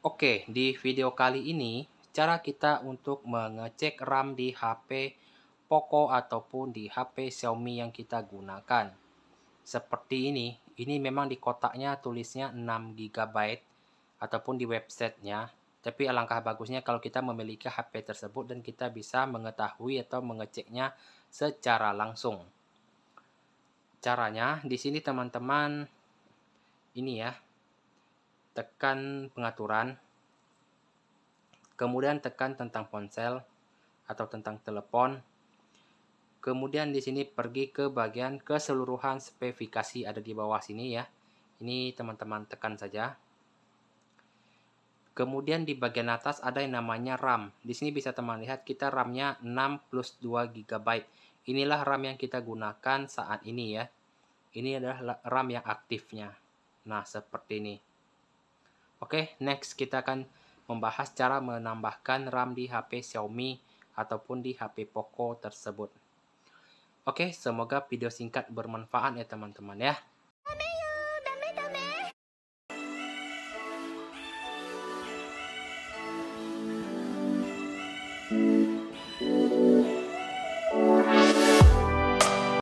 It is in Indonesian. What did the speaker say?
Oke, di video kali ini cara kita untuk mengecek RAM di HP Poco ataupun di HP Xiaomi yang kita gunakan. Seperti ini, ini memang di kotaknya tulisnya 6 GB ataupun di websitenya. Tapi alangkah bagusnya kalau kita memiliki HP tersebut dan kita bisa mengetahui atau mengeceknya secara langsung. Caranya di sini teman-teman ini ya, tekan pengaturan, kemudian tekan tentang ponsel atau tentang telepon. Kemudian di sini pergi ke bagian keseluruhan spesifikasi ada di bawah sini ya. Ini teman-teman tekan saja. Kemudian di bagian atas ada yang namanya RAM. Di sini bisa teman lihat kita RAM-nya 6 plus 2 GB. Inilah RAM yang kita gunakan saat ini ya. Ini adalah RAM yang aktifnya. Nah, seperti ini. Oke, okay, next kita akan membahas cara menambahkan RAM di HP Xiaomi ataupun di HP Poco tersebut. Oke, okay, semoga video singkat bermanfaat ya teman-teman ya.